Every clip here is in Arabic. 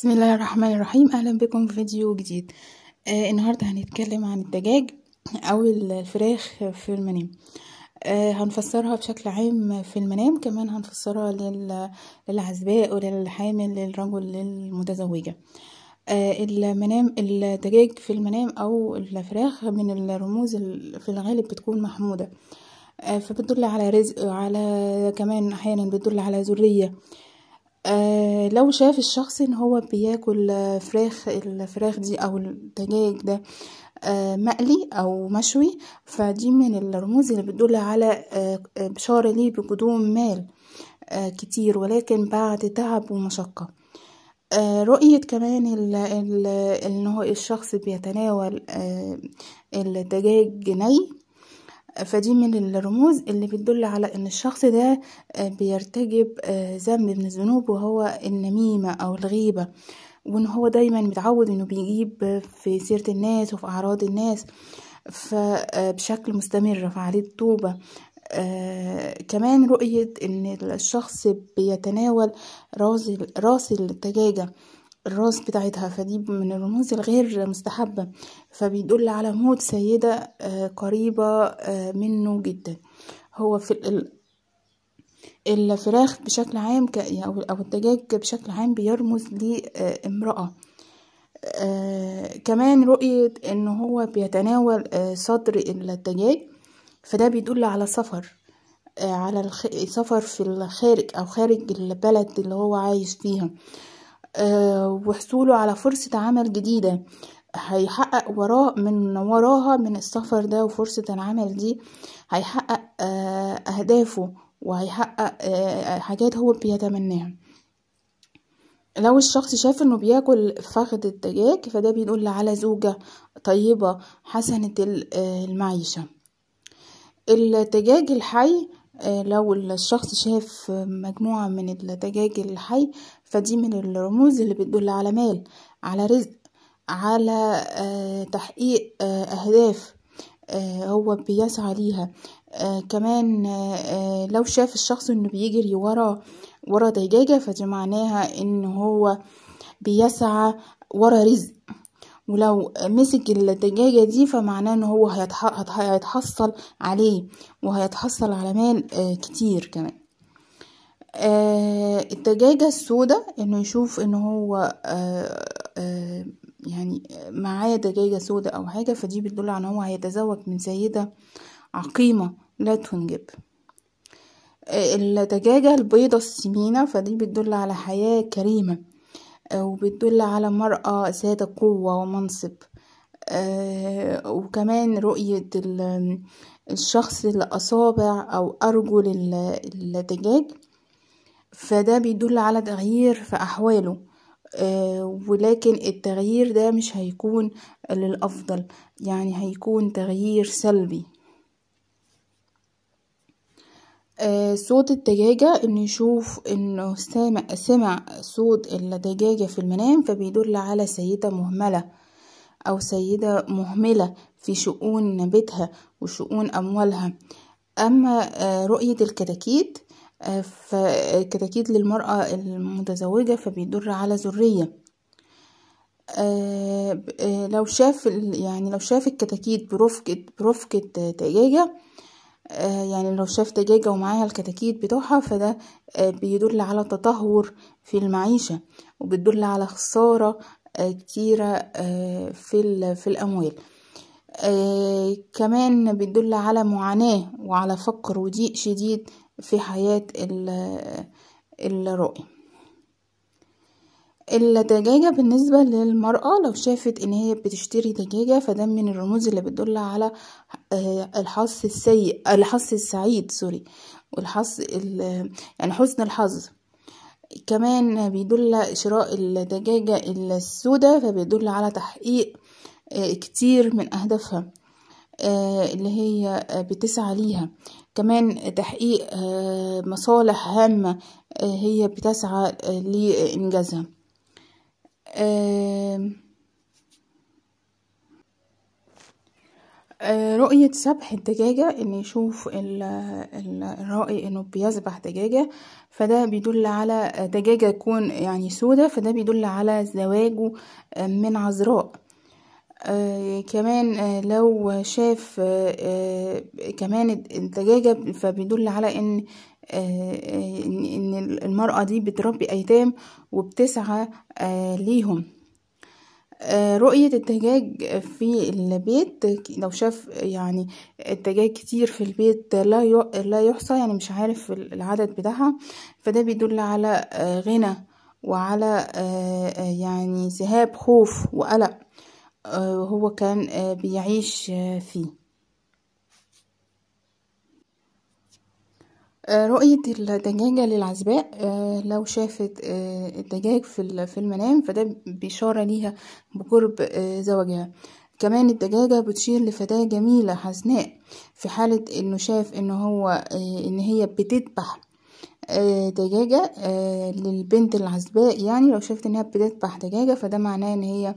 بسم الله الرحمن الرحيم اهلا بكم في فيديو جديد آه النهارده هنتكلم عن الدجاج او الفراخ في المنام آه هنفسرها بشكل عام في المنام كمان هنفسرها لل... للعزباء وللحامل للرجل للمتزوجه آه المنام الدجاج في المنام او الفراخ من الرموز في الغالب بتكون محموده آه فبتدل على رزق على كمان احيانا بتدل على ذريه آه آه، لو شاف الشخص ان هو بياكل آه، فراخ الفراخ دي او الدجاج ده آه، مقلي او مشوي فدي من الرموز اللي بتدل على بشارة ليه بقدوم مال كتير ولكن بعد تعب ومشقة رؤية كمان ان هو الشخص بيتناول الدجاج ني فدي من الرموز اللي بتدل على ان الشخص ده آه، بيرتجب آه، ذنب من الذنوب وهو النميمة او الغيبة وان هو دايما متعود انه بيجيب في سيرة الناس وفي اعراض الناس آه، بشكل مستمر فعليه الطوبة آه كمان رؤية ان الشخص بيتناول راس التجاجة الراس بتاعتها فدي من الرموز الغير مستحبة فبيدل على موت سيدة آه، قريبة آه، منه جدا هو في الفراخ بشكل عام يعني، أو الدجاج بشكل عام بيرمز لامرأة آه، كمان رؤية ان هو بيتناول صدر الدجاج فده بيدل على سفر على السفر في الخارج او خارج البلد اللي هو عايش فيها آه، وحصوله على فرصة عمل جديدة هيحقق وراه من وراها من السفر ده وفرصة العمل دي هيحقق آه، أهدافه وهيحقق آه، حاجات هو بيتمناها لو الشخص شاف انه بياكل فخد الدجاج فده بيدل على زوجة طيبة حسنة المعيشة الدجاج الحي آه، لو الشخص شاف مجموعة من الدجاج الحي فدي من الرموز اللي بتدل على مال على رزق على آه، تحقيق آه، أهداف هو بيسعى ليها كمان لو شاف الشخص انه بيجري ورا ورا دجاجة فدي معناها ان هو بيسعى ورا رزق ولو مسك الدجاجة دي فمعناه ان هو هيتحصل عليه وهيتحصل على مال آه، كتير كمان آه، الدجاجة السوداء انه يشوف ان هو آه، يعني معايا دجاجة سوداء او حاجة فدي بتدل على ان هو هيتزوج من سيدة عقيمة لا تنجب الدجاجة البيضة السمينة فدي بتدل على حياة كريمة وبتدل على مرأة ذات قوة ومنصب آه، وكمان رؤية الشخص الأصابع أو أرجل الدجاج فده بيدل على تغيير في أحواله آه، ولكن التغيير ده مش هيكون للأفضل يعني هيكون تغيير سلبي آه، صوت الدجاجة انه يشوف انه سامع, سمع صوت الدجاجة في المنام فبيدل على سيدة مهملة او سيدة مهملة في شؤون بيتها وشؤون اموالها اما آه، رؤية الكتاكيت آه، فالكتاكيت للمرأة المتزوجة فبيدل على ذرية لو شاف يعني لو شاف الكتاكيت برفقة برفقة دجاجة آه، يعني لو شاف دجاجة ومعاها الكتاكيت بتوعها فده آه، بيدل على تدهور في المعيشة وبتدل على خسارة آه، كتيرة في في الأموال كمان بتدل على معاناة وعلى فقر وضيق شديد في حياة الرائي الدجاجة بالنسبة للمرأة لو شافت ان هي بتشتري دجاجة فده من الرموز اللي بتدل على آه، الحظ السيء الحظ السعيد سوري والحظ يعني حسن الحظ كمان بيدل شراء الدجاجة السوداء فبيدل على تحقيق آه، كتير من أهدافها آه، اللي هي بتسعى ليها كمان تحقيق مصالح هامة هي بتسعى لإنجازها آه، رؤية سبح الدجاجة ان يشوف الرائي انه بيذبح دجاجة فده بيدل على دجاجة تكون يعني سودة فده بيدل على زواجه آه، من عذراء آه، كمان لو شاف كمان الدجاجة فبيدل على ان آه، آه، ان المرأة دي بتربي ايتام وبتسعى آه، ليهم رؤية الدجاج في البيت لو شاف يعني الدجاج كتير في البيت لا لا يحصى يعني مش عارف العدد بتاعها فده بيدل على غنى وعلى يعني سهاب خوف وقلق هو كان بيعيش فيه آه، رؤية الدجاجة للعزباء آه، لو شافت آه، الدجاج في المنام فده بإشارة ليها بقرب زوجها كمان الدجاجة بتشير لفتاة جميلة حسناء في حالة انه شاف انه هو ان هي بتذبح دجاجة للبنت العزباء يعني لو شافت انها بتذبح دجاجة فده معناه ان هي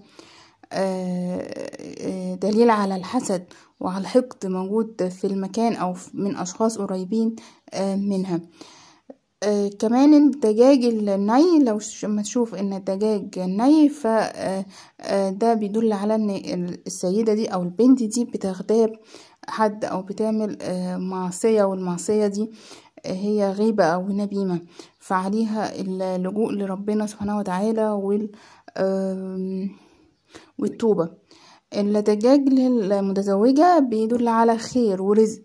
دليل على الحسد وعلى الحقد موجود في المكان او من اشخاص قريبين آه، منها آه، كمان الدجاج الني لو ما تشوف ان الدجاج ني فده آه، بيدل على ان السيدة دي او البنت دي بتغتاب حد او بتعمل معصية والمعصية دي هي غيبة او نميمة فعليها اللجوء لربنا سبحانه وتعالى والتوبة الدجاج المتزوجة بيدل على خير ورزق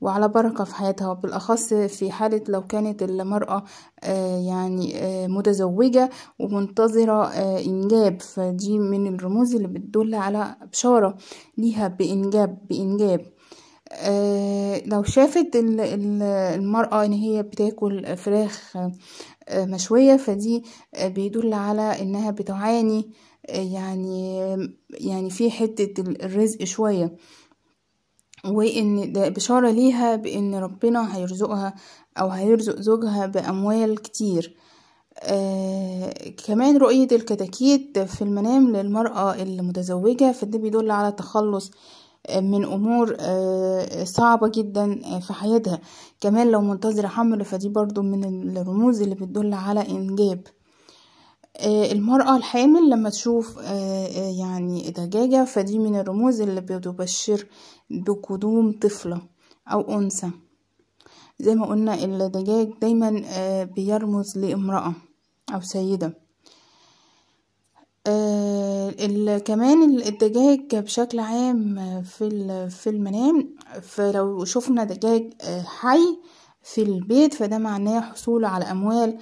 وعلى بركة في حياتها وبالأخص في حالة لو كانت المرأة آه، يعني آه، متزوجة ومنتظرة آه، إنجاب فدي من الرموز اللي بتدل على بشارة ليها بإنجاب بإنجاب لو شافت المرأة إن هي بتاكل فراخ مشوية فدي بيدل على إنها بتعاني يعني يعني في حتة الرزق شوية وان ده بشارة ليها بان ربنا هيرزقها او هيرزق زوجها باموال كتير آه كمان رؤية الكتاكيت في المنام للمرأة المتزوجة فده بيدل على تخلص آه، من امور آه صعبة جدا آه، في حياتها كمان لو منتظرة حمل فدي برضو من الرموز اللي بتدل على انجاب آه، المرأة الحامل لما تشوف آه، آه، يعني دجاجة فدي من الرموز اللي بتبشر بقدوم طفلة أو أنثى زي ما قلنا الدجاج دايما بيرمز لامرأة أو سيدة كمان الدجاج بشكل عام في في المنام فلو شفنا دجاج حي في البيت فده معناه حصول على أموال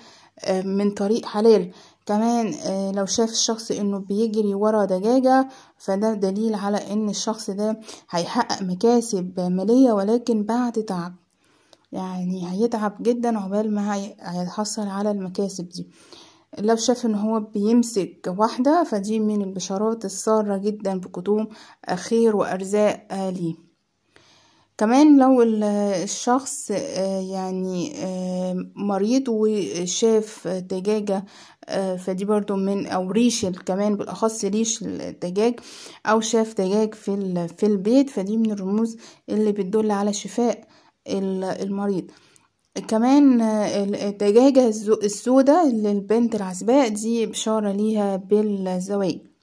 من طريق حلال كمان آه، لو شاف الشخص انه بيجري ورا دجاجة فده دليل على ان الشخص ده هيحقق مكاسب مالية ولكن بعد تعب يعني هيتعب جدا عقبال ما هيتحصل على المكاسب دي لو شاف ان هو بيمسك واحدة فدي من البشارات السارة جدا بقدوم خير وارزاق ليه كمان لو الشخص آه، يعني آه، مريض وشاف دجاجة آه، فدي برضو من او ريش كمان بالاخص ريش الدجاج او شاف دجاج في في البيت فدي من الرموز اللي بتدل على شفاء المريض كمان الدجاجة السوداء للبنت العزباء دي بشارة ليها بالزواج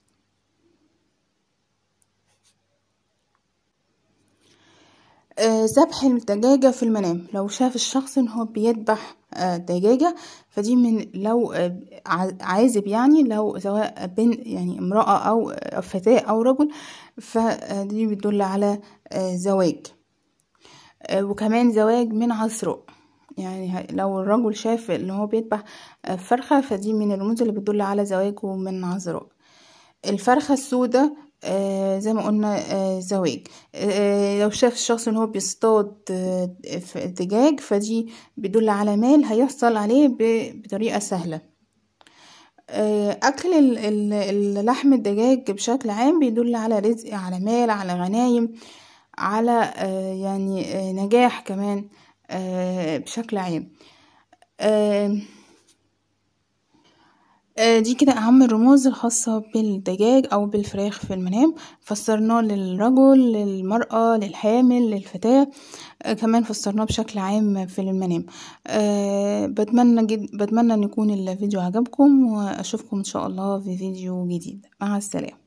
آه، ذبح الدجاجة في المنام لو شاف الشخص ان هو بيذبح آه، دجاجة فدي من لو آه، عازب يعني لو سواء بن يعني امرأة او فتاة او رجل فدي بتدل على زواج وكمان زواج من عذراء يعني لو الرجل شاف ان هو بيذبح فرخة فدي من الرموز اللي بتدل على زواجه من عذراء الفرخة السوداء آه، زي ما قلنا آه، زواج آه، لو شاف الشخص ان هو بيصطاد آه دجاج فدي بيدل على مال هيحصل عليه بطريقه سهله اكل لحم الدجاج بشكل عام بيدل على رزق على مال على غنايم على يعني نجاح كمان بشكل عام آه آه، دي كده أهم الرموز الخاصة بالدجاج أو بالفراخ في المنام، فسرناه للرجل، للمرأة، للحامل، للفتاة، آه، كمان فسرناه بشكل عام في المنام، آه، بتمنى جد بتمنى إن يكون الفيديو عجبكم وأشوفكم إن شاء الله في فيديو جديد، مع السلامة.